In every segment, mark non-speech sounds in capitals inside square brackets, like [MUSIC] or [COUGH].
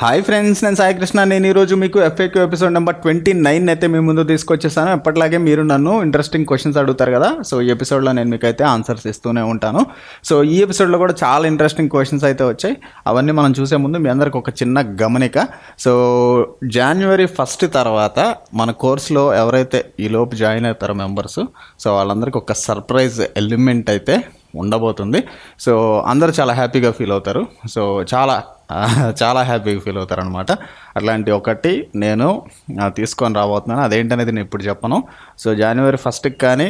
hi friends నేను సాయి కృష్ణ నేను ఈరోజు మీకు FAQ episode number twenty nine అయితే మీ ముందు తీసుకొచ్చేసాను ఎప్పటిలాగే మీరు నన్ను ఇంట్రెస్టింగ్ క్వశ్చన్స్ అడుగుతారు కదా సో ఈ ఎపిసోడ్లో నేను మీకు అయితే ఆన్సర్స్ ఇస్తూనే ఉంటాను సో ఈ ఎపిసోడ్లో కూడా చాలా ఇంట్రెస్టింగ్ క్వశ్చన్స్ అయితే వచ్చాయి అవన్నీ మనం చూసే ముందు మీ అందరికి ఒక చిన్న గమనిక సో జనవరి ఫస్ట్ తర్వాత మన కోర్స్లో ఎవరైతే ఈలోపు జాయిన్ అవుతారో మెంబర్స్ సో వాళ్ళందరికీ ఒక సర్ప్రైజ్ ఎలిమెంట్ అయితే ఉండబోతుంది సో అందరూ చాలా హ్యాపీగా ఫీల్ అవుతారు సో చాలా చాలా హ్యాపీగా ఫీల్ అవుతారనమాట అట్లాంటి ఒకటి నేను తీసుకొని రాబోతున్నాను అదేంటనేది నేను ఇప్పుడు చెప్పను సో జనవరి ఫస్ట్కి కానీ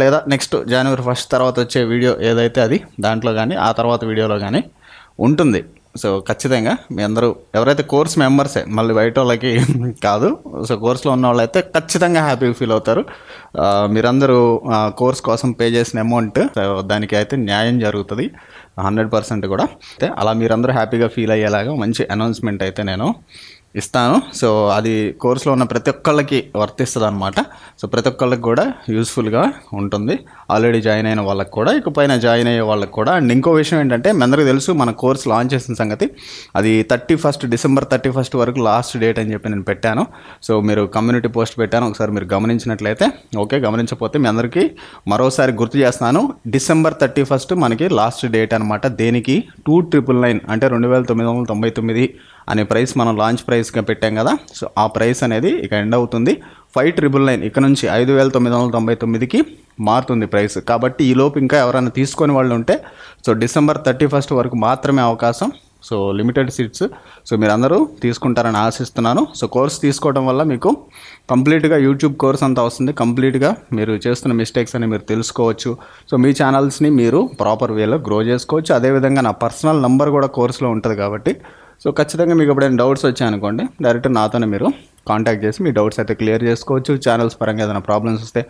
లేదా నెక్స్ట్ జనవరి ఫస్ట్ తర్వాత వచ్చే వీడియో ఏదైతే అది దాంట్లో కానీ ఆ తర్వాత వీడియోలో కానీ ఉంటుంది సో ఖచ్చితంగా మీ అందరూ ఎవరైతే కోర్స్ మెంబర్సే మళ్ళీ బయట వాళ్ళకి [LAUGHS] కాదు సో కోర్స్లో ఉన్న వాళ్ళైతే ఖచ్చితంగా హ్యాపీ ఫీల్ అవుతారు మీరందరూ కోర్స్ కోసం పే చేసిన అమౌంట్ దానికి అయితే న్యాయం జరుగుతుంది హండ్రెడ్ పర్సెంట్ కూడా అయితే అలా మీరందరూ హ్యాపీగా ఫీల్ అయ్యేలాగా మంచి అనౌన్స్మెంట్ అయితే నేను ఇస్తాను సో అది కోర్సులో ఉన్న ప్రతి ఒక్కళ్ళకి వర్తిస్తుంది అనమాట సో ప్రతి ఒక్కళ్ళకి కూడా యూస్ఫుల్గా ఉంటుంది ఆల్రెడీ జాయిన్ అయిన వాళ్ళకి కూడా ఇక పైన జాయిన్ అయ్యే వాళ్ళకి కూడా అండ్ ఇంకో విషయం ఏంటంటే మీ అందరికీ తెలుసు మన కోర్స్ లాంచ్ చేసిన సంగతి అది thirty first December thirty first వరకు లాస్ట్ డేట్ అని చెప్పి నేను పెట్టాను సో మీరు కమ్యూనిటీ పోస్ట్ పెట్టాను ఒకసారి మీరు గమనించినట్లయితే ఓకే గమనించకపోతే మీ అందరికీ మరోసారి గుర్తు చేస్తున్నాను డిసెంబర్ థర్టీ ఫస్ట్ మనకి లాస్ట్ డేట్ అనమాట దేనికి టూ ట్రిపుల్ నైన్ అంటే రెండు వేల తొమ్మిది వందల తొంభై తొమ్మిది అనే ప్రైస్ మనం లాంచ్ ప్రైస్గా పెట్టాం కదా సో ఆ ప్రైస్ అనేది ఇక ఎండ్ అవుతుంది ఫైవ్ ట్రిపుల్ నైన్ ఇక్కడ నుంచి ఐదు వేల తొమ్మిది వందల తొంభై తొమ్మిదికి మారుతుంది ప్రైస్ కాబట్టి ఈలోపు ఇంకా ఎవరైనా తీసుకొని వాళ్ళు ఉంటే సో డిసెంబర్ థర్టీ ఫస్ట్ వరకు మాత్రమే అవకాశం సో లిమిటెడ్ సీట్స్ సో మీరు అందరూ తీసుకుంటారని ఆశిస్తున్నాను సో కోర్స్ తీసుకోవడం వల్ల మీకు కంప్లీట్గా యూట్యూబ్ కోర్స్ అంతా వస్తుంది కంప్లీట్గా మీరు చేస్తున్న మిస్టేక్స్ అని మీరు తెలుసుకోవచ్చు సో మీ ఛానల్స్ని మీరు ప్రాపర్ వేలో గ్రో చేసుకోవచ్చు అదేవిధంగా నా పర్సనల్ నంబర్ కూడా కోర్సులో ఉంటుంది కాబట్టి సో ఖచ్చితంగా మీకు ఎప్పుడైనా డౌట్స్ వచ్చాయనుకోండి డైరెక్ట్ నాతోనే మీరు కాంటాక్ట్ చేసి మీ డౌట్స్ అయితే క్లియర్ చేసుకోవచ్చు ఛానల్స్ పరంగా ఏదైనా ప్రాబ్లమ్స్ వస్తే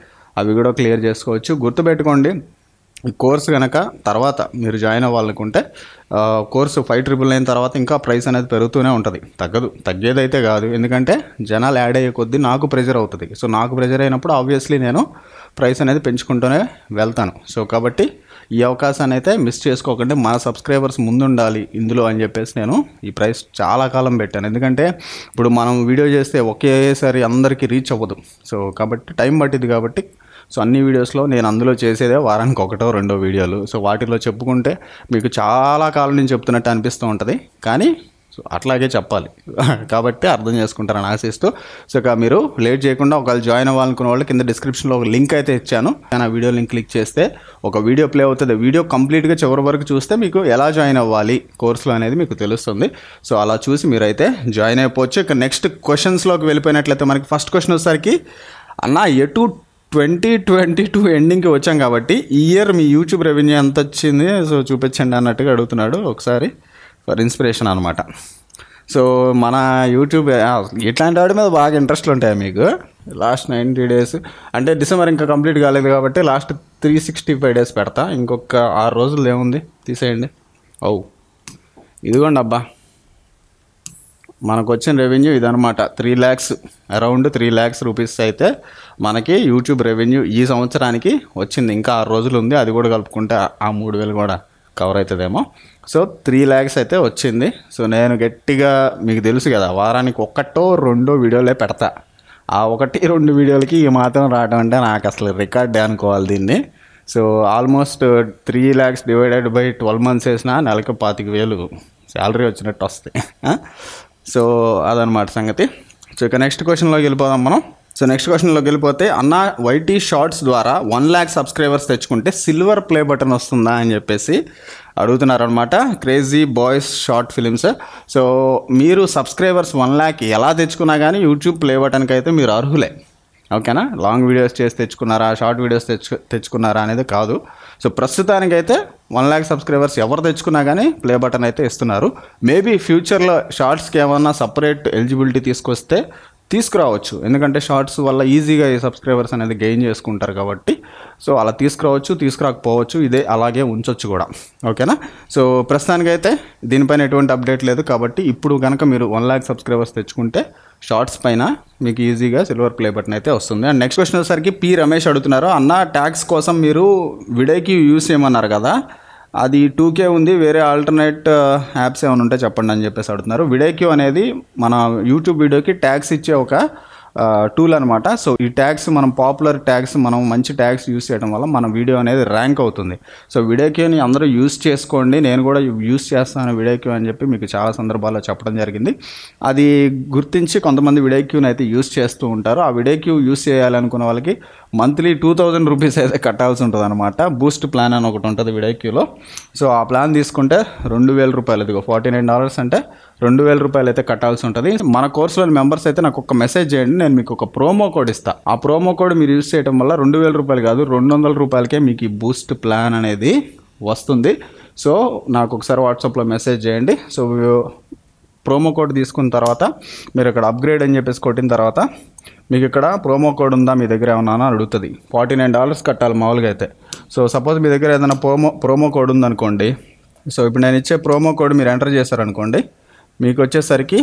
అవి కూడా క్లియర్ చేసుకోవచ్చు గుర్తుపెట్టుకోండి కోర్స్ కనుక తర్వాత మీరు జాయిన్ అవ్వాలనుకుంటే కోర్సు ఫైవ్ ట్రిపుల్ అయిన తర్వాత ఇంకా ప్రైస్ అనేది పెరుగుతూనే ఉంటుంది తగ్గదు తగ్గేదైతే కాదు ఎందుకంటే జనాలు యాడ్ అయ్యే కొద్దీ నాకు ప్రెజర్ అవుతుంది సో నాకు ప్రెజర్ అయినప్పుడు ఆబ్వియస్లీ నేను ప్రైస్ అనేది పెంచుకుంటూనే వెళ్తాను సో కాబట్టి ఈ అవకాశాన్ని అయితే మిస్ చేసుకోకండి మన సబ్స్క్రైబర్స్ ముందుండాలి ఇందులో అని చెప్పేసి నేను ఈ ప్రైస్ చాలా కాలం పెట్టాను ఎందుకంటే ఇప్పుడు మనం వీడియో చేస్తే ఒకేసారి అందరికీ రీచ్ అవ్వదు సో కాబట్టి టైం పట్టింది కాబట్టి సో అన్ని వీడియోస్లో నేను అందులో చేసేదే వారానికి ఒకటో రెండో వీడియోలు సో వాటిలో చెప్పుకుంటే మీకు చాలా కాలం నుంచి చెప్తున్నట్టు అనిపిస్తూ ఉంటుంది కానీ సో అట్లాగే చెప్పాలి కాబట్టి అర్థం చేసుకుంటారని ఆశిస్తూ సో ఇక మీరు లేట్ చేయకుండా ఒకవేళ జాయిన్ అవ్వాలనుకున్న వాళ్ళు కింద డిస్క్రిప్షన్లో ఒక లింక్ అయితే ఇచ్చాను నేను ఆ వీడియో లింక్ క్లిక్ చేస్తే ఒక వీడియో ప్లే అవుతుంది వీడియో కంప్లీట్గా చివరి వరకు చూస్తే మీకు ఎలా జాయిన్ అవ్వాలి కోర్సులో అనేది మీకు తెలుస్తుంది సో అలా చూసి మీరైతే జాయిన్ అయిపోవచ్చు ఇక నెక్స్ట్ క్వశ్చన్స్లోకి వెళ్ళిపోయినట్లయితే మనకి ఫస్ట్ క్వశ్చన్ వచ్చేసరికి అన్న ఎటు ట్వంటీ ట్వంటీ టూ ఎండింగ్కి వచ్చాం కాబట్టి ఈ ఇయర్ మీ యూట్యూబ్ రెవెన్యూ ఎంత వచ్చింది సో చూపించండి అన్నట్టుగా అడుగుతున్నాడు ఒకసారి ఫర్ ఇన్స్పిరేషన్ అనమాట సో మన యూట్యూబ్ ఇట్లాంటి వాడి మీద బాగా ఇంట్రెస్ట్లు ఉంటాయి మీకు లాస్ట్ నైంటీ డేస్ అంటే డిసెంబర్ ఇంకా కంప్లీట్ కాలేదు కాబట్టి last three sixty five days పెడతా ఇంకొక ఆరు రోజులు ఏముంది తీసేయండి ఓ ఇదిగోండి అబ్బా మనకు వచ్చిన రెవెన్యూ ఇదనమాట three lakhs around three lakhs rupees అయితే మనకి యూట్యూబ్ రెవెన్యూ ఈ సంవత్సరానికి వచ్చింది ఇంకా ఆరు రోజులు ఉంది అది కూడా కలుపుకుంటే ఆ మూడు వేలు కూడా కవర్ అవుతుందేమో సో త్రీ ల్యాక్స్ అయితే వచ్చింది సో నేను గట్టిగా మీకు తెలుసు కదా వారానికి ఒక్కటో రెండో వీడియోలే పెడతా ఆ ఒకటి రెండు వీడియోలకి ఈ మాత్రం రావడం అంటే నాకు అసలు రికార్డ్ అనుకోవాలి దీన్ని so almost three lakhs divided by twelve months వేసిన నెలకు పాతిక వేలు శాలరీ వచ్చినట్టు వస్తాయి సో అదనమాట సంగతి సో ఇక నెక్స్ట్ క్వశ్చన్లోకి వెళ్ళిపోదాం మనం సో నెక్స్ట్ క్వశ్చన్లోకి వెళ్ళిపోతే అన్న వైటీ షార్ట్స్ ద్వారా వన్ ల్యాక్ సబ్స్క్రైబర్స్ తెచ్చుకుంటే సిల్వర్ ప్లే బటన్ వస్తుందా అని చెప్పేసి అడుగుతున్నారనమాట crazy boys short films so మీరు సబ్స్క్రైబర్స్ వన్ ల్యాక్ ఎలా తెచ్చుకున్నా కానీ యూట్యూబ్ ప్లే బటన్కి అయితే మీరు అర్హులే ఓకేనా లాంగ్ వీడియోస్ చేసి తెచ్చుకున్నారా షార్ట్ వీడియోస్ తెచ్చు తెచ్చుకున్నారా అనేది కాదు సో ప్రస్తుతానికైతే వన్ ల్యాక్ సబ్స్క్రైబర్స్ ఎవరు తెచ్చుకున్నా కానీ ప్లే బటన్ అయితే ఇస్తున్నారు మేబీ ఫ్యూచర్లో షార్ట్స్కి ఏమన్నా సపరేట్ ఎలిజిబిలిటీ తీసుకొస్తే తీసుకురావచ్చు ఎందుకంటే షార్ట్స్ వల్ల ఈజీగా ఈ సబ్స్క్రైబర్స్ అనేది గెయిన్ చేసుకుంటారు కాబట్టి సో అలా తీసుకురావచ్చు తీసుకురాకపోవచ్చు ఇదే అలాగే ఉంచవచ్చు కూడా ఓకేనా సో ప్రస్తుతానికైతే దీనిపైన ఎటువంటి అప్డేట్ లేదు కాబట్టి ఇప్పుడు కనుక మీరు వన్ ల్యాక్ సబ్స్క్రైబర్స్ తెచ్చుకుంటే షార్ట్స్ పైన మీకు ఈజీగా సిల్వర్ ప్లే బటన్ అయితే వస్తుంది అండ్ నెక్స్ట్ క్వశ్చన్ వచ్చేసరికి పి రమేష్ అడుగుతున్నారు అన్న ట్యాక్స్ కోసం మీరు విడేకి యూస్ చేయమన్నారు కదా అది టూకే ఉంది వేరే ఆల్టర్నేట్ యాప్స్ ఏమైనా ఉంటే చెప్పండి అని చెప్పేసి అడుగుతున్నారు విడేక్యూ అనేది మన యూట్యూబ్ వీడియోకి ట్యాక్స్ ఇచ్చే ఒక టూల్ అనమాట సో ఈ ట్యాగ్స్ మనం పాపులర్ ట్యాగ్స్ మనం మంచి ట్యాగ్స్ యూస్ చేయడం వల్ల మన వీడియో అనేది ర్యాంక్ అవుతుంది సో క్యూని అందరూ యూస్ చేసుకోండి నేను కూడా యూస్ చేస్తాను క్యూ అని చెప్పి మీకు చాలా సందర్భాల్లో చెప్పడం జరిగింది అది గుర్తించి కొంతమంది క్యూని అయితే యూస్ చేస్తూ ఉంటారు ఆ క్యూ యూస్ చేయాలనుకున్న వాళ్ళకి మంత్లీ టూ థౌజండ్ రూపీస్ అయితే కట్టాల్సి ఉంటుంది అనమాట బూస్ట్ ప్లాన్ అని ఒకటి ఉంటుంది క్యూలో సో ఆ ప్లాన్ తీసుకుంటే రెండు వేల రూపాయలు ఇదిగో ఫార్టీ నైన్ డాలర్స్ అంటే రెండు వేల రూపాయలు అయితే కట్టాల్సి ఉంటుంది మన కోర్సులోని మెంబర్స్ అయితే నాకు ఒక మెసేజ్ చేయండి నేను మీకు ఒక ప్రోమో కోడ్ ఇస్తా ఆ ప్రోమో కోడ్ మీరు యూజ్ చేయడం వల్ల రెండు వేల రూపాయలు కాదు రెండు వందల రూపాయలకే మీకు ఈ బూస్ట్ ప్లాన్ అనేది వస్తుంది సో నాకు ఒకసారి వాట్సాప్లో మెసేజ్ చేయండి సో ప్రోమో కోడ్ తీసుకున్న తర్వాత మీరు ఇక్కడ అప్గ్రేడ్ అని చెప్పేసి కొట్టిన తర్వాత మీకు ఇక్కడ ప్రోమో కోడ్ ఉందా మీ దగ్గర ఏమన్నా అని అడుగుతుంది ఫార్టీ నైన్ డాలర్స్ కట్టాలి మామూలుగా అయితే సో సపోజ్ మీ దగ్గర ఏదైనా ప్రోమో ప్రోమో కోడ్ ఉందనుకోండి సో ఇప్పుడు నేను ఇచ్చే ప్రోమో కోడ్ మీరు ఎంటర్ చేశారనుకోండి మీకు వచ్చేసరికి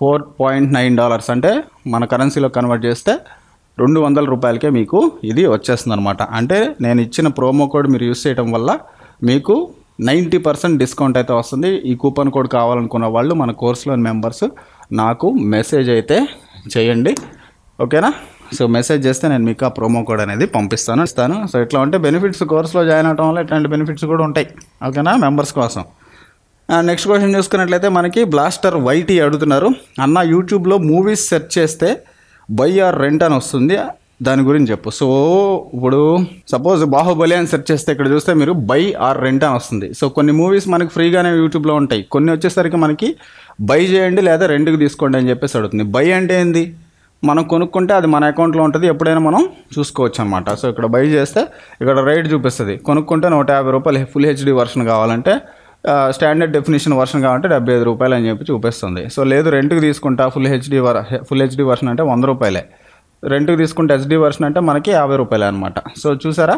ఫోర్ పాయింట్ నైన్ డాలర్స్ అంటే మన కరెన్సీలో కన్వర్ట్ చేస్తే రెండు వందల రూపాయలకే మీకు ఇది వచ్చేస్తుంది అనమాట అంటే నేను ఇచ్చిన ప్రోమో కోడ్ మీరు యూస్ చేయడం వల్ల మీకు నైంటీ పర్సెంట్ డిస్కౌంట్ అయితే వస్తుంది ఈ కూపన్ కోడ్ కావాలనుకున్న వాళ్ళు మన కోర్సులోని మెంబర్స్ నాకు మెసేజ్ అయితే చేయండి ఓకేనా సో మెసేజ్ చేస్తే నేను మీకు ఆ ప్రోమో కోడ్ అనేది పంపిస్తాను ఇస్తాను సో ఇట్లా ఉంటే బెనిఫిట్స్ కోర్సులో జాయిన్ అవడం వల్ల ఇట్లాంటి బెనిఫిట్స్ కూడా ఉంటాయి ఓకేనా మెంబర్స్ కోసం నెక్స్ట్ క్వశ్చన్ చూసుకున్నట్లయితే మనకి బ్లాస్టర్ వైటీ అడుగుతున్నారు అన్న యూట్యూబ్లో మూవీస్ సెర్చ్ చేస్తే బై ఆర్ రెంట్ అని వస్తుంది దాని గురించి చెప్పు సో ఇప్పుడు సపోజ్ బాహుబలి అని సెర్చ్ చేస్తే ఇక్కడ చూస్తే మీరు బై ఆర్ రెంట్ అని వస్తుంది సో కొన్ని మూవీస్ మనకి ఫ్రీగానే యూట్యూబ్లో ఉంటాయి కొన్ని వచ్చేసరికి మనకి బై చేయండి లేదా రెంట్కి తీసుకోండి అని చెప్పేసి అడుగుతుంది బై అంటే ఏంది మనం కొనుక్కుంటే అది మన అకౌంట్లో ఉంటుంది ఎప్పుడైనా మనం చూసుకోవచ్చు అనమాట సో ఇక్కడ బై చేస్తే ఇక్కడ రేట్ చూపిస్తుంది కొనుక్కుంటే నూట యాభై రూపాయలు ఫుల్ హెచ్డీ వర్షన్ కావాలంటే స్టాండర్డ్ డెఫినేషన్ వర్షన్ కాబట్టి డెబ్బై ఐదు రూపాయలు అని చెప్పి చూపిస్తుంది సో లేదు రెంట్కి తీసుకుంటా ఫుల్ హెచ్డి వర్ ఫుల్ హెచ్డి వర్షన్ అంటే వంద రూపాయలే రెంట్కి తీసుకుంటే హెచ్డి వర్షన్ అంటే మనకి యాభై రూపాయలే అనమాట సో చూసారా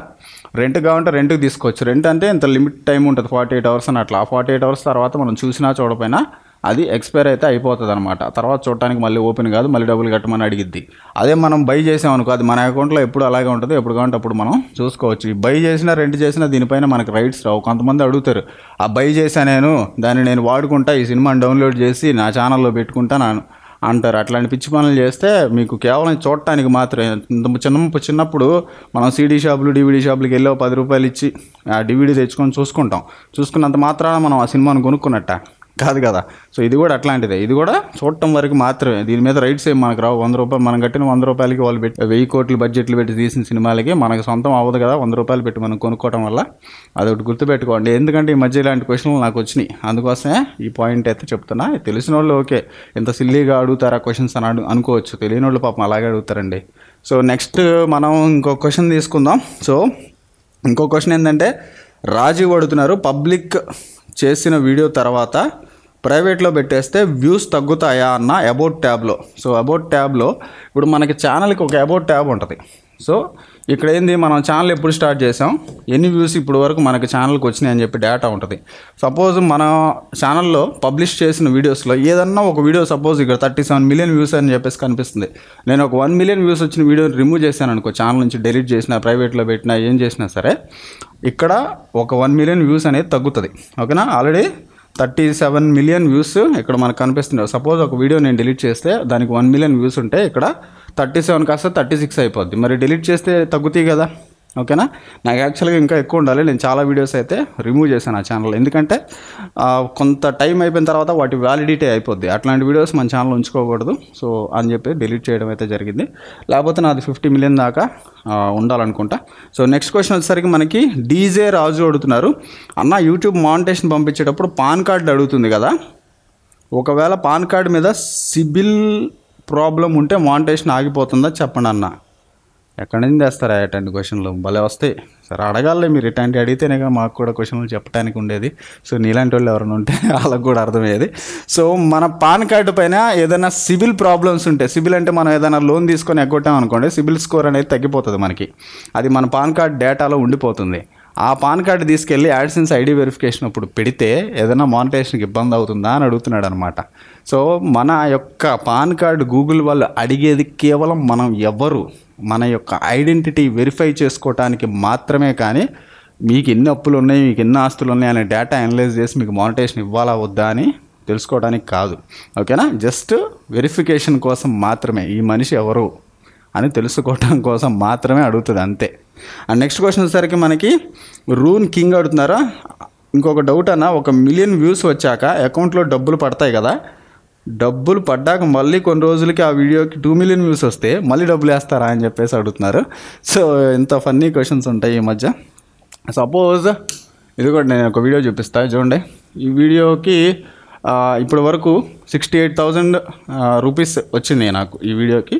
రెంట్ కావాలంటే రెంట్కి తీసుకోవచ్చు రెంట్ అంటే ఇంత లిమిట్ టైం ఉంటుంది ఫార్టీ ఎయిట్ అవర్స్ అని అట్లా ఫార్టీ ఎయిట్ అవర్స్ తర్వాత మనం చూసినా చూడపోయినా అది ఎక్స్పైర్ అయితే అయిపోతుంది అనమాట తర్వాత చూడటానికి మళ్ళీ ఓపెన్ కాదు మళ్ళీ డబ్బులు కట్టమని అడిగిద్ది అదే మనం బై చేసామనుకో అది మన అకౌంట్లో ఎప్పుడు అలాగే ఉంటుంది ఎప్పుడు కావాలంటే అప్పుడు మనం చూసుకోవచ్చు బై చేసినా రెంట్ చేసినా దీనిపైన మనకు రైట్స్ రావు కొంతమంది అడుగుతారు ఆ బై చేసా నేను దాన్ని నేను వాడుకుంటా ఈ సినిమాని డౌన్లోడ్ చేసి నా ఛానల్లో పెట్టుకుంటా నాను అంటారు అట్లాంటి పిచ్చి పనులు చేస్తే మీకు కేవలం చూడటానికి మాత్రమే చిన్న చిన్నప్పుడు మనం సీడీ షాపులు డివిడీ షాపులకి వెళ్ళి పది రూపాయలు ఇచ్చి ఆ డివిడీ తెచ్చుకొని చూసుకుంటాం చూసుకున్నంత మాత్రాన మనం ఆ సినిమాను కొనుక్కున్నట్ట కాదు కదా సో ఇది కూడా అట్లాంటిదే ఇది కూడా చూడటం వరకు మాత్రమే దీని మీద రైట్స్ ఏం మనకు రావు వంద రూపాయలు మనం కట్టిన వంద రూపాయలకి వాళ్ళు పెట్టి వెయ్యి కోట్లు బడ్జెట్లు పెట్టి తీసిన సినిమాలకి మనకు సొంతం అవ్వదు కదా వంద రూపాయలు పెట్టి మనం కొనుక్కోవడం వల్ల అదొకటి గుర్తుపెట్టుకోండి ఎందుకంటే ఈ మధ్య ఇలాంటి క్వశ్చన్లు నాకు వచ్చినాయి అందుకోసమే ఈ పాయింట్ అయితే చెప్తున్నా తెలిసిన వాళ్ళు ఓకే ఇంత సిల్లీగా అడుగుతారా క్వశ్చన్స్ అని అనుకోవచ్చు తెలియని వాళ్ళు పాపం అలాగే అడుగుతారండి సో నెక్స్ట్ మనం ఇంకో క్వశ్చన్ తీసుకుందాం సో ఇంకో క్వశ్చన్ ఏంటంటే రాజీ పడుతున్నారు పబ్లిక్ చేసిన వీడియో తర్వాత ప్రైవేట్లో పెట్టేస్తే వ్యూస్ తగ్గుతాయా అన్న అబౌట్ ట్యాబ్లో సో అబౌట్ ట్యాబ్లో ఇప్పుడు మనకి ఛానల్కి ఒక అబౌట్ ట్యాబ్ ఉంటుంది సో ఇక్కడ ఏంది మనం ఛానల్ ఎప్పుడు స్టార్ట్ చేసాం ఎన్ని వ్యూస్ ఇప్పుడు వరకు మనకి ఛానల్కి వచ్చినాయి అని చెప్పి డేటా ఉంటుంది సపోజ్ మన ఛానల్లో పబ్లిష్ చేసిన వీడియోస్లో ఏదన్నా ఒక వీడియో సపోజ్ ఇక్కడ థర్టీ సెవెన్ మిలియన్ వ్యూస్ అని చెప్పేసి కనిపిస్తుంది నేను ఒక వన్ మిలియన్ వ్యూస్ వచ్చిన వీడియోని రిమూవ్ చేశాను అనుకో ఛానల్ నుంచి డిలీట్ చేసినా ప్రైవేట్లో పెట్టినా ఏం చేసినా సరే ఇక్కడ ఒక వన్ మిలియన్ వ్యూస్ అనేది తగ్గుతుంది ఓకేనా already thirty seven million views ఇక్కడ మనకు కనిపిస్తున్నాయి సపోజ్ ఒక వీడియో నేను డిలీట్ చేస్తే దానికి వన్ మిలియన్ వ్యూస్ ఉంటే ఇక్కడ థర్టీ సెవెన్ కాస్త థర్టీ సిక్స్ అయిపోద్ది మరి డిలీట్ చేస్తే తగ్గుతాయి కదా ఓకేనా నాకు యాక్చువల్గా ఇంకా ఎక్కువ ఉండాలి నేను చాలా వీడియోస్ అయితే రిమూవ్ చేశాను ఆ ఛానల్ ఎందుకంటే కొంత టైం అయిపోయిన తర్వాత వాటి వ్యాలిడిటీ అయిపోద్ది అట్లాంటి వీడియోస్ మన ఛానల్ ఉంచుకోకూడదు సో అని చెప్పి డిలీట్ చేయడం అయితే జరిగింది లేకపోతే నాది ఫిఫ్టీ మిలియన్ దాకా ఉండాలనుకుంటా సో నెక్స్ట్ క్వశ్చన్ వచ్చేసరికి మనకి డీజే రాజు అడుగుతున్నారు అన్న యూట్యూబ్ మానిటేషన్ పంపించేటప్పుడు పాన్ కార్డు అడుగుతుంది కదా ఒకవేళ పాన్ కార్డు మీద సిబిల్ ప్రాబ్లం ఉంటే మానిటేషన్ ఆగిపోతుందా చెప్పండి అన్న ఎక్కడి నుంచి తెస్తారా అటువంటి క్వశ్చన్లు భలే వస్తాయి సరే అడగాలి మీరు ఇటువంటి అడిగితేనే మాకు కూడా క్వశ్చన్లు చెప్పడానికి ఉండేది సో నీలాంటి వాళ్ళు ఎవరైనా ఉంటే [LAUGHS] వాళ్ళకు కూడా అర్థమయ్యేది సో మన పాన్ కార్డు పైన ఏదైనా సివిల్ ప్రాబ్లమ్స్ ఉంటే సివిల్ అంటే మనం ఏదైనా లోన్ తీసుకొని ఎగ్గొట్టాం అనుకోండి సివిల్ స్కోర్ అనేది తగ్గిపోతుంది మనకి అది మన పాన్ కార్డ్ డేటాలో ఉండిపోతుంది ఆ పాన్ కార్డు తీసుకెళ్ళి యాడ్సెన్స్ ఐడి వెరిఫికేషన్ అప్పుడు పెడితే ఏదైనా మానిటేషన్కి ఇబ్బంది అవుతుందా అని అడుగుతున్నాడు అనమాట సో మన యొక్క పాన్ కార్డు గూగుల్ వాళ్ళు అడిగేది కేవలం మనం ఎవరు మన యొక్క ఐడెంటిటీ వెరిఫై చేసుకోవటానికి మాత్రమే కానీ మీకు ఎన్ని అప్పులు ఉన్నాయి మీకు ఎన్ని ఆస్తులు ఉన్నాయి అనే డేటా అనలైజ్ చేసి మీకు మానిటేషన్ ఇవ్వాలా వద్దా అని తెలుసుకోవడానికి కాదు ఓకేనా జస్ట్ వెరిఫికేషన్ కోసం మాత్రమే ఈ మనిషి ఎవరు అని తెలుసుకోవటం కోసం మాత్రమే అడుగుతుంది అంతే అండ్ నెక్స్ట్ క్వశ్చన్ వచ్చేసరికి మనకి రూన్ కింగ్ అడుగుతున్నారా ఇంకొక డౌట్ అన్న ఒక మిలియన్ వ్యూస్ వచ్చాక అకౌంట్లో డబ్బులు పడతాయి కదా డబ్బులు పడ్డాక మళ్ళీ కొన్ని రోజులకి ఆ వీడియోకి టూ మిలియన్ వ్యూస్ వస్తే మళ్ళీ డబ్బులు వేస్తారా అని చెప్పేసి అడుగుతున్నారు సో ఇంత ఫన్నీ క్వశ్చన్స్ ఉంటాయి ఈ మధ్య సపోజ్ ఇది కూడా నేను ఒక వీడియో చూపిస్తాను చూడండి ఈ వీడియోకి ఇప్పటి వరకు సిక్స్టీ ఎయిట్ థౌజండ్ రూపీస్ వచ్చింది నాకు ఈ వీడియోకి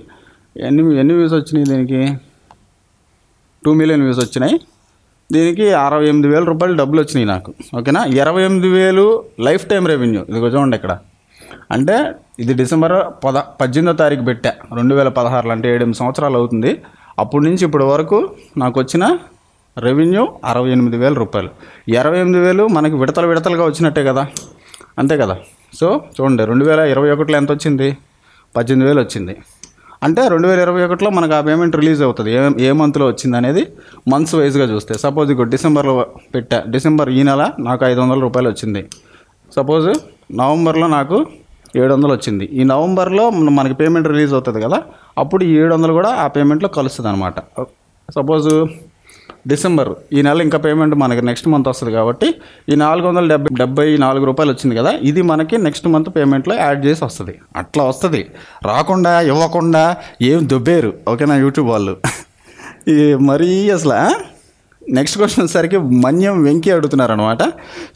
ఎన్ని ఎన్ని వ్యూస్ వచ్చినాయి దీనికి టూ మిలియన్ వ్యూస్ వచ్చినాయి దీనికి అరవై ఎనిమిది వేల రూపాయలు డబ్బులు వచ్చినాయి నాకు ఓకేనా ఇరవై ఎనిమిది వేలు లైఫ్ టైం రెవెన్యూ ఇది చూడండి ఇక్కడ అంటే ఇది డిసెంబర్ పద పద్దెనిమిదో తారీఖు పెట్టా రెండు వేల పదహారులు అంటే ఏడెనిమిది సంవత్సరాలు అవుతుంది అప్పటి నుంచి ఇప్పటి వరకు నాకు వచ్చిన రెవెన్యూ అరవై ఎనిమిది వేల రూపాయలు ఇరవై ఎనిమిది వేలు మనకి విడతలు విడతలుగా వచ్చినట్టే కదా అంతే కదా సో చూడండి రెండు వేల ఇరవై ఒకటిలో ఎంత వచ్చింది పద్దెనిమిది వేలు వచ్చింది అంటే రెండు వేల ఇరవై ఒకటిలో మనకు ఆ పేమెంట్ రిలీజ్ అవుతుంది ఏ ఏ మంత్లో వచ్చింది అనేది మంత్స్ వైజ్గా చూస్తే సపోజ్ ఇక డిసెంబర్లో పెట్టా డిసెంబర్ ఈ నెల నాకు ఐదు వందల రూపాయలు వచ్చింది సపోజ్ నవంబర్లో నాకు ఏడు వందలు వచ్చింది ఈ నవంబర్లో మనకి పేమెంట్ రిలీజ్ అవుతుంది కదా అప్పుడు ఈ ఏడు వందలు కూడా ఆ పేమెంట్లో కలుస్తుంది అనమాట సపోజ్ డిసెంబర్ ఈ నెల ఇంకా పేమెంట్ మనకి నెక్స్ట్ మంత్ వస్తుంది కాబట్టి ఈ నాలుగు వందల డెబ్బై డెబ్బై నాలుగు రూపాయలు వచ్చింది కదా ఇది మనకి నెక్స్ట్ మంత్ పేమెంట్లో యాడ్ చేసి వస్తుంది అట్లా వస్తుంది రాకుండా ఇవ్వకుండా ఏం దుబ్బేరు ఓకేనా యూట్యూబ్ వాళ్ళు ఈ మరీ అసలు నెక్స్ట్ క్వశ్చన్ వచ్చేసరికి మన్యం వెంకీ అడుగుతున్నారు అనమాట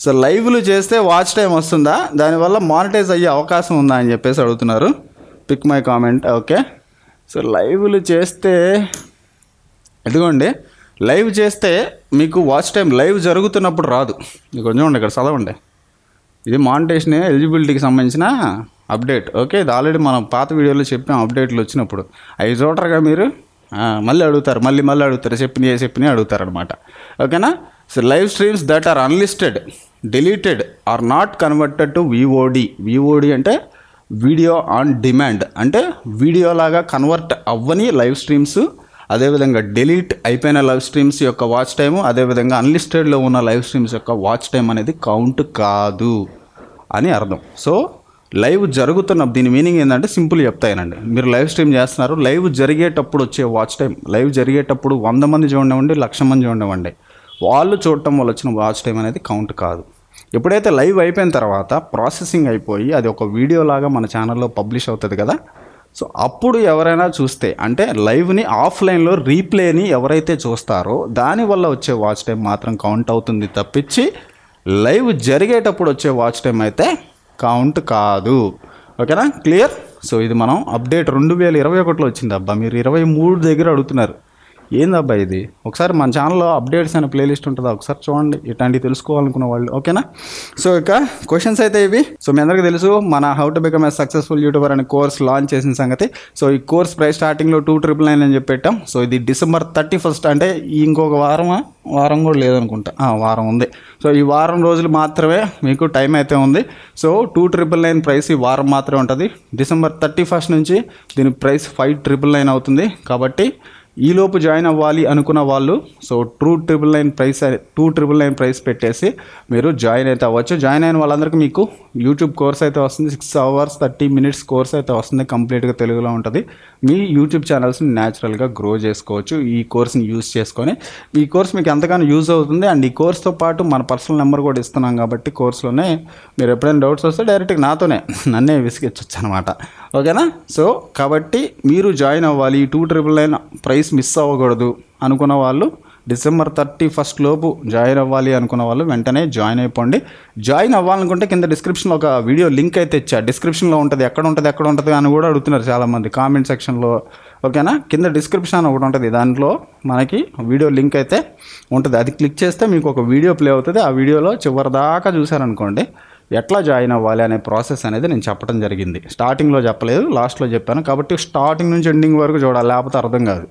సో లైవ్లు చేస్తే వాచ్ టైం వస్తుందా దానివల్ల మానిటైజ్ అయ్యే అవకాశం ఉందా అని చెప్పేసి అడుగుతున్నారు pick my comment okay so లైవ్లు చేస్తే ఎదుగోండి లైవ్ చేస్తే మీకు వాచ్ టైం లైవ్ జరుగుతున్నప్పుడు రాదు కొంచెం ఉండే ఇక్కడ చదవండి ఇది మానిటేషన్ ఎలిజిబిలిటీకి సంబంధించిన అప్డేట్ ఓకే ఇది ఆల్రెడీ మనం పాత వీడియోలో చెప్పాం అప్డేట్లు వచ్చినప్పుడు అవి చూడరుగా మీరు మళ్ళీ అడుగుతారు మళ్ళీ మళ్ళీ అడుగుతారు చెప్పినవి చెప్పినవి అడుగుతారు అనమాట ఓకేనా so live streams that are unlisted deleted or not converted to VOD VOD అంటే వీడియో ఆన్ డిమాండ్ అంటే వీడియోలాగా కన్వర్ట్ అవ్వని లైవ్ స్ట్రీమ్స్ అదేవిధంగా డిలీట్ అయిపోయిన లైవ్ స్ట్రీమ్స్ యొక్క వాచ్ టైము అదేవిధంగా అన్లిస్టెడ్లో ఉన్న లైవ్ స్ట్రీమ్స్ యొక్క వాచ్ టైం అనేది కౌంట్ కాదు అని అర్థం సో లైవ్ జరుగుతున్న దీని మీనింగ్ ఏంటంటే సింపుల్ చెప్తాయనండి మీరు లైవ్ స్ట్రీమ్ చేస్తున్నారు లైవ్ జరిగేటప్పుడు వచ్చే వాచ్ టైం లైవ్ జరిగేటప్పుడు వంద మంది చూడండి లక్ష మంది చూడండి వాళ్ళు చూడటం వల్ల వచ్చిన వాచ్ టైం అనేది కౌంట్ కాదు ఎప్పుడైతే లైవ్ అయిపోయిన తర్వాత ప్రాసెసింగ్ అయిపోయి అది ఒక వీడియోలాగా మన ఛానల్లో పబ్లిష్ అవుతుంది కదా సో అప్పుడు ఎవరైనా చూస్తే అంటే లైవ్ని ఆఫ్లైన్లో రీప్లేని ఎవరైతే చూస్తారో దానివల్ల వచ్చే వాచ్ టైం మాత్రం కౌంట్ అవుతుంది తప్పించి లైవ్ జరిగేటప్పుడు వచ్చే వాచ్ టైం అయితే కౌంట్ కాదు ఓకేనా క్లియర్ సో ఇది మనం అప్డేట్ రెండు వేల ఇరవై ఒకటిలో వచ్చింది అబ్బా మీరు ఇరవై మూడు దగ్గర అడుగుతున్నారు ఏందబ్బా ఇది ఒకసారి మన ఛానల్లో అప్డేట్స్ అనే ప్లేలిస్ట్ ఉంటుందా ఒకసారి చూడండి ఇట్లాంటివి తెలుసుకోవాలనుకున్న వాళ్ళు ఓకేనా సో ఇక క్వశ్చన్స్ అయితే ఇవి సో మీ అందరికీ తెలుసు మన how to become a successful YouTuber అనే కోర్స్ లాంచ్ చేసిన సంగతి సో ఈ కోర్స్ ప్రైస్ స్టార్టింగ్లో టూ ట్రిపుల్ నైన్ అని చెప్పాం సో ఇది డిసెంబర్ థర్టీ ఫస్ట్ అంటే ఇంకొక వారమా వారం కూడా లేదనుకుంటా వారం ఉంది సో ఈ వారం రోజులు మాత్రమే మీకు టైం అయితే ఉంది so two triple nine price ఈ వారం మాత్రమే ఉంటుంది డిసెంబర్ థర్టీ ఫస్ట్ నుంచి దీని ప్రైస్ ఫైవ్ ట్రిపుల్ నైన్ అవుతుంది కాబట్టి ఈలోపు జాయిన్ అవ్వాలి అనుకున్న వాళ్ళు so two triple nine price two triple nine price పెట్టేసి మీరు జాయిన్ అయితే అవ్వచ్చు జాయిన్ అయిన వాళ్ళందరికీ మీకు యూట్యూబ్ కోర్స్ అయితే వస్తుంది six hours thirty minutes course అయితే వస్తుంది కంప్లీట్గా తెలుగులో ఉంటుంది మీ యూట్యూబ్ ఛానల్స్ని న్యాచురల్గా గ్రో చేసుకోవచ్చు ఈ కోర్స్ని యూజ్ చేసుకొని ఈ కోర్స్ మీకు ఎంతగానో యూజ్ అవుతుంది అండ్ ఈ కోర్స్తో పాటు మన పర్సనల్ నెంబర్ కూడా ఇస్తున్నాం కాబట్టి కోర్స్లోనే మీరు ఎప్పుడైనా డౌట్స్ వస్తే డైరెక్ట్గా నాతోనే నన్నే విసిగించవచ్చు అనమాట ఓకేనా సో కాబట్టి మీరు జాయిన్ అవ్వాలి two triple nine price miss అవ్వకూడదు అనుకున్న వాళ్ళు డిసెంబర్ థర్టీ ఫస్ట్ లోపు జాయిన్ అవ్వాలి అనుకున్న వాళ్ళు వెంటనే జాయిన్ అయిపోండి జాయిన్ అవ్వాలనుకుంటే కింద డిస్క్రిప్షన్లో ఒక వీడియో లింక్ అయితే ఇచ్చా డిస్క్రిప్షన్లో ఉంటుంది ఎక్కడ ఉంటుంది ఎక్కడ ఉంటుంది అని కూడా అడుగుతున్నారు చాలామంది కామెంట్ సెక్షన్లో ఓకేనా కింద డిస్క్రిప్షన్ అని ఒకటి ఉంటుంది దాంట్లో మనకి వీడియో లింక్ అయితే ఉంటుంది అది క్లిక్ చేస్తే మీకు ఒక వీడియో ప్లే అవుతుంది ఆ వీడియోలో చివరిదాకా చూసారనుకోండి ఎట్లా జాయిన్ అవ్వాలి అనే ప్రాసెస్ అనేది నేను చెప్పడం జరిగింది స్టార్టింగ్లో చెప్పలేదు లాస్ట్లో చెప్పాను కాబట్టి స్టార్టింగ్ నుంచి ఎండింగ్ వరకు చూడాలి లేకపోతే అర్థం కాదు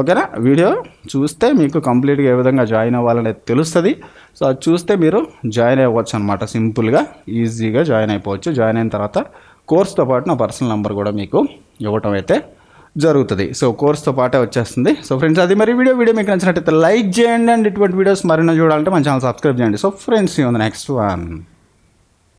ఓకేనా వీడియో చూస్తే మీకు కంప్లీట్గా ఏ విధంగా జాయిన్ అవ్వాలనేది తెలుస్తుంది సో అది చూస్తే మీరు జాయిన్ అవ్వచ్చు అనమాట సింపుల్గా ఈజీగా జాయిన్ అయిపోవచ్చు జాయిన్ అయిన తర్వాత కోర్స్తో పాటు నా పర్సనల్ నెంబర్ కూడా మీకు ఇవ్వటం అయితే జరుగుతుంది సో కోర్స్తో పాటే వచ్చేస్తుంది సో ఫ్రెండ్స్ అది మరి వీడియో వీడియో మీకు నచ్చినట్టయితే లైక్ చేయండి అండ్ ఇటువంటి వీడియోస్ మరిన్నా చూడాలంటే మన ఛానల్ సబ్స్క్రైబ్ చేయండి సో ఫ్రెండ్స్ ఉంది నెక్స్ట్ వన్